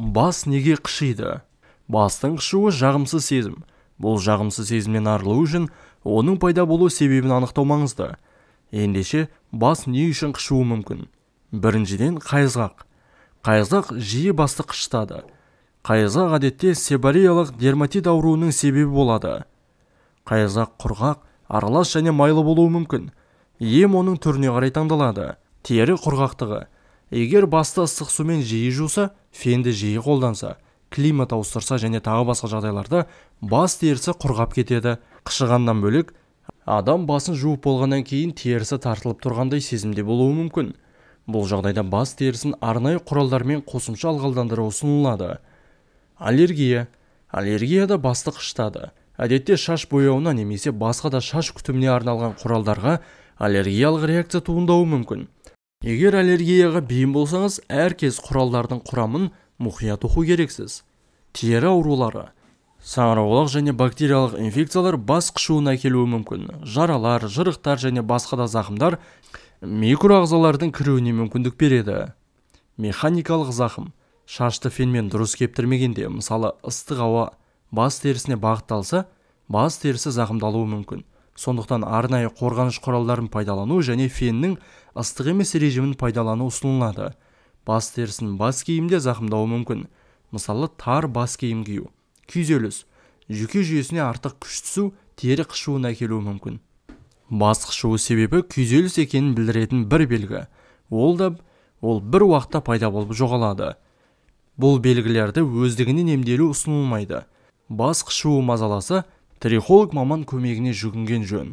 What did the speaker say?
бас неге қышиды бастың қышуы жағымсыз сезім бұл жағымсыз сезімнен арылу үшін оның пайда болу себебін анықтау маңызды ендеше бас не үшін қышуы мүмкін біріншіден қайызғақ қайызғақ жиі басты қышытады қайызғақ әдетте себариялық дерматит ауруының себебі болады қайызғақ құрғақ аралас және майлы болуы мүмкін ем оның түріне қарай таңдалады тері құрғақтығы егер басты ыстық сумен жиі жуса фенді жиі қолданса климат ауыстырса және тағы басқа жағдайларда бас терісі құрғап кетеді қышығаннан бөлек адам басын жуып болғаннан кейін терісі тартылып тұрғандай сезімде болуы мүмкін бұл жағдайда бас терісін арнайы құралдармен қосымша ылғалдандыру ұсынылады аллергия аллергияда басты қышытады әдетте шаш бояуына немесе басқа да шаш күтіміне арналған құралдарға аллергиялық реакция туындауы мүмкін егер аллергияға бейім болсаңыз әркез құралдардың құрамын мұқият оқу керексіз тері аурулары саңырауқұлақ және бактериялық инфекциялар бас қышуына келуі мүмкін жаралар жырықтар және басқа да зақымдар микроағзалардың кіруіне мүмкіндік береді механикалық зақым шашты фенмен дұрыс кептірмегенде мысалы ыстық ауа бас терісіне бағытталса бас терісі зақымдалуы мүмкін сондықтан арнайы қорғаныш құралдарын пайдалану және феннің ыстық емес режимін пайдалану ұсынылады бас терісін бас киімде зақымдауы мүмкін мысалы тар бас киім кию күйзеліс жүйке жүйесіне артық күш түсу тері қышуына әкелуі мүмкін бас қышуы себебі күйзеліс екенін білдіретін бір белгі ол да ол бір уақытта пайда болып жоғалады бұл белгілерді өздігінен емделу ұсынылмайды бас қышуы мазаласа трихолог маман көмегіне жүгінген жөн